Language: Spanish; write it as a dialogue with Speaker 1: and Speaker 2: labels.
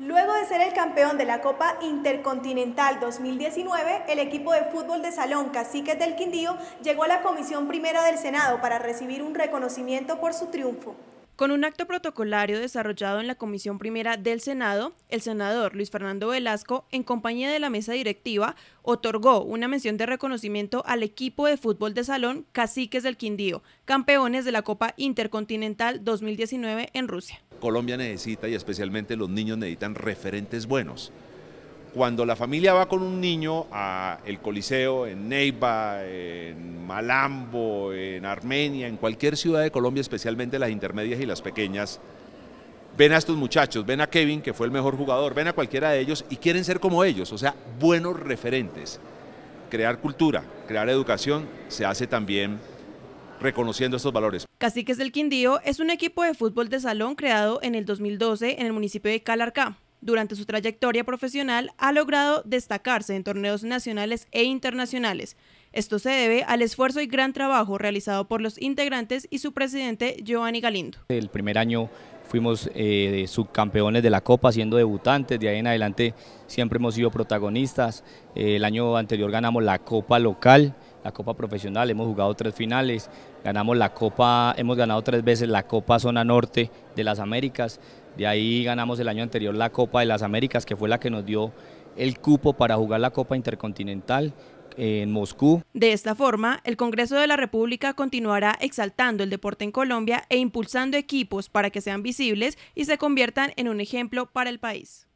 Speaker 1: Luego de ser el campeón de la Copa Intercontinental 2019, el equipo de fútbol de Salón Caciques del Quindío llegó a la Comisión Primera del Senado para recibir un reconocimiento por su triunfo. Con un acto protocolario desarrollado en la Comisión Primera del Senado, el senador Luis Fernando Velasco, en compañía de la mesa directiva, otorgó una mención de reconocimiento al equipo de fútbol de salón Caciques del Quindío, campeones de la Copa Intercontinental 2019 en Rusia.
Speaker 2: Colombia necesita y especialmente los niños necesitan referentes buenos. Cuando la familia va con un niño al Coliseo, en Neiva, en Malambo, en Armenia, en cualquier ciudad de Colombia, especialmente las intermedias y las pequeñas, ven a estos muchachos, ven a Kevin, que fue el mejor jugador, ven a cualquiera de ellos y quieren ser como ellos, o sea, buenos referentes. Crear cultura, crear educación, se hace también reconociendo estos valores.
Speaker 1: Caciques del Quindío es un equipo de fútbol de salón creado en el 2012 en el municipio de Calarcá. Durante su trayectoria profesional ha logrado destacarse en torneos nacionales e internacionales. Esto se debe al esfuerzo y gran trabajo realizado por los integrantes y su presidente Giovanni Galindo.
Speaker 3: El primer año fuimos eh, subcampeones de la Copa siendo debutantes, de ahí en adelante siempre hemos sido protagonistas. Eh, el año anterior ganamos la Copa local, la Copa Profesional, hemos jugado tres finales, ganamos la Copa, hemos ganado tres veces la Copa Zona Norte de las Américas, de ahí ganamos el año anterior la Copa de las Américas, que fue la que nos dio el cupo para jugar la Copa Intercontinental eh, en Moscú.
Speaker 1: De esta forma, el Congreso de la República continuará exaltando el deporte en Colombia e impulsando equipos para que sean visibles y se conviertan en un ejemplo para el país.